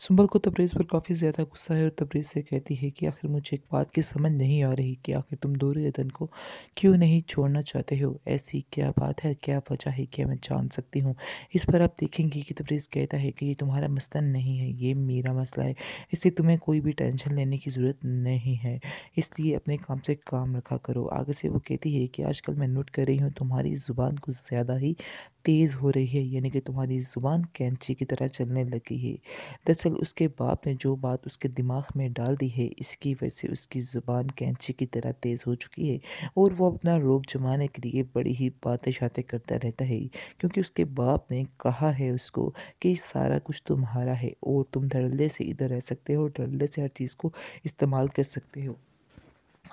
सुंबल को तब्रेज़ पर काफ़ी ज़्यादा गुस्सा है और तब्रेज़ से कहती है कि आखिर मुझे एक बात की समझ नहीं आ रही कि आखिर तुम दूर यदन को क्यों नहीं छोड़ना चाहते हो ऐसी क्या बात है क्या वजह है क्या मैं जान सकती हूँ इस पर आप देखेंगे कि तब्रेज़ कहता है कि ये तुम्हारा मसला नहीं है ये मेरा मसला है इसलिए तुम्हें कोई भी टेंशन लेने की ज़रूरत नहीं है इसलिए अपने काम से काम रखा करो आगे से वो कहती है कि आजकल मैं नोट कर रही हूँ तुम्हारी ज़ुबान कुछ ज़्यादा ही तेज़ हो रही है यानी कि तुम्हारी ज़ुबान कैंची की तरह चलने लगी है दरअसल उसके बाप ने जो बात उसके दिमाग में डाल दी है इसकी वजह से उसकी ज़ुबान कैंची की तरह तेज़ हो चुकी है और वो अपना रोब जमाने के लिए बड़ी ही बातें शातें करता रहता है क्योंकि उसके बाप ने कहा है उसको कि सारा कुछ तुम्हारा है और तुम धड़ल्ले से इधर रह सकते हो धड़ल्ले से हर चीज़ को इस्तेमाल कर सकते हो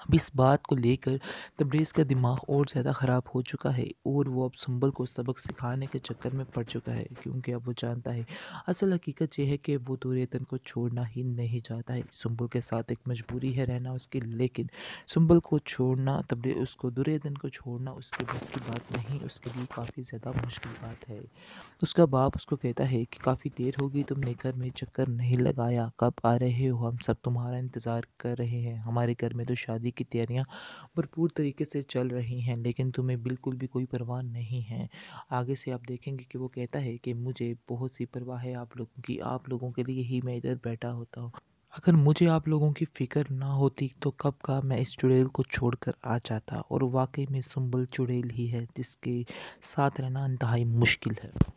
अब इस बात को लेकर तब्रेज़ का दिमाग और ज़्यादा ख़राब हो चुका है और वो अब संबल को सबक सिखाने के चक्कर में पड़ चुका है क्योंकि अब वो जानता है असल हकीकत यह है कि वो दुरेतन को छोड़ना ही नहीं चाहता है संबल के साथ एक मजबूरी है रहना उसकी लेकिन संबल को छोड़ना तब्रे उसको दुरेतन को छोड़ना उसके बस की बात नहीं उसके लिए काफ़ी ज़्यादा मुश्किल बात है उसका बाप उसको कहता है कि काफ़ी देर होगी तुमने घर में चक्कर नहीं लगाया कब आ रहे हो हम सब तुम्हारा इंतज़ार कर रहे हैं हमारे घर में तो शादी शादी की तैयारियां भरपूर तरीके से चल रही हैं लेकिन तुम्हें बिल्कुल भी कोई परवाह नहीं है आगे से आप देखेंगे कि वो कहता है कि मुझे बहुत सी परवाह है आप लोगों की आप लोगों के लिए ही मैं इधर बैठा होता हूँ अगर मुझे आप लोगों की फ़िक्र ना होती तो कब का मैं इस चुड़ैल को छोड़कर आ जाता और वाकई में सुंबल चुड़ैल ही है जिसके साथ रहना इंतहाई मुश्किल है